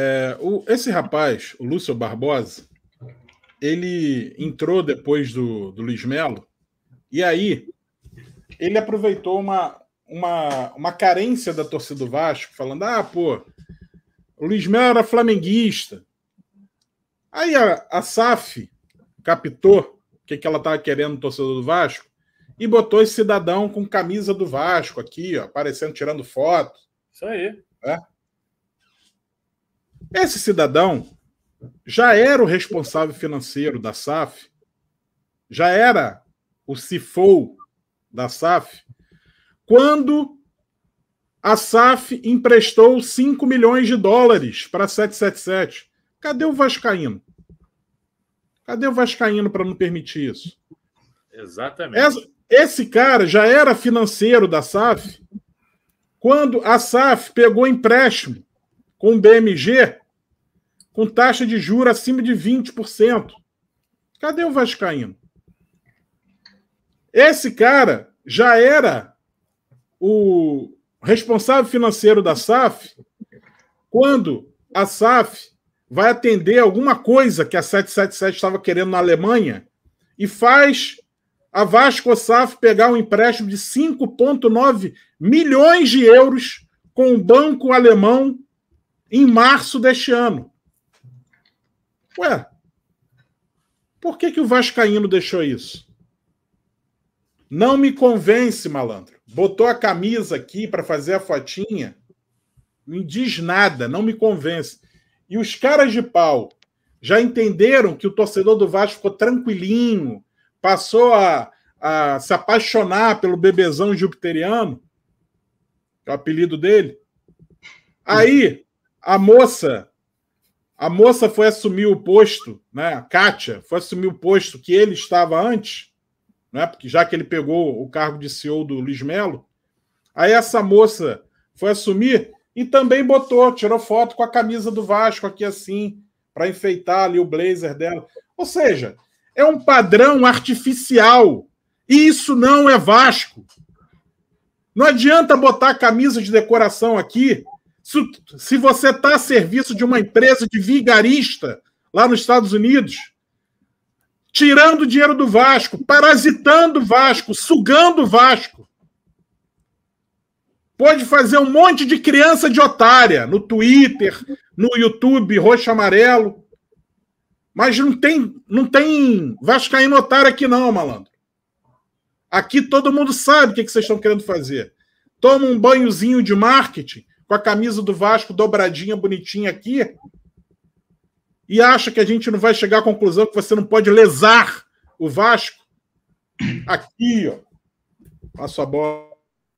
É, o, esse rapaz, o Lúcio Barbosa, ele entrou depois do, do Luiz Melo, e aí ele aproveitou uma, uma, uma carência da torcida do Vasco, falando: ah, pô, o Luiz Melo era flamenguista. Aí a, a SAF captou o que, que ela estava querendo no torcedor do Vasco e botou esse cidadão com camisa do Vasco aqui, ó, aparecendo, tirando foto. Isso aí. Né? Esse cidadão já era o responsável financeiro da SAF, já era o CIFOU da SAF, quando a SAF emprestou 5 milhões de dólares para 777. Cadê o Vascaíno? Cadê o Vascaíno para não permitir isso? Exatamente. Essa, esse cara já era financeiro da SAF quando a SAF pegou empréstimo com BMG com taxa de juros acima de 20%. Cadê o Vascaíno? Esse cara já era o responsável financeiro da SAF quando a SAF vai atender alguma coisa que a 777 estava querendo na Alemanha e faz a Vasco SAF pegar um empréstimo de 5,9 milhões de euros com o um banco alemão em março deste ano. Ué, por que, que o Vascaíno deixou isso? Não me convence, malandro. Botou a camisa aqui para fazer a fotinha. Não diz nada, não me convence. E os caras de pau já entenderam que o torcedor do Vasco ficou tranquilinho, passou a, a se apaixonar pelo bebezão jupiteriano, que é o apelido dele. Aí a moça a moça foi assumir o posto, né? A Kátia foi assumir o posto que ele estava antes, né? Porque já que ele pegou o cargo de CEO do Luiz Melo, aí essa moça foi assumir e também botou, tirou foto com a camisa do Vasco aqui assim, para enfeitar ali o blazer dela. Ou seja, é um padrão artificial. E isso não é Vasco. Não adianta botar camisa de decoração aqui se, se você está a serviço de uma empresa de vigarista lá nos Estados Unidos, tirando dinheiro do Vasco, parasitando o Vasco, sugando o Vasco. Pode fazer um monte de criança de otária no Twitter, no YouTube, roxo amarelo. Mas não tem, não tem vascaíno otário aqui não, malandro. Aqui todo mundo sabe o que vocês estão querendo fazer. Toma um banhozinho de marketing com a camisa do Vasco dobradinha, bonitinha aqui, e acha que a gente não vai chegar à conclusão que você não pode lesar o Vasco? Aqui, ó. Passa a bola.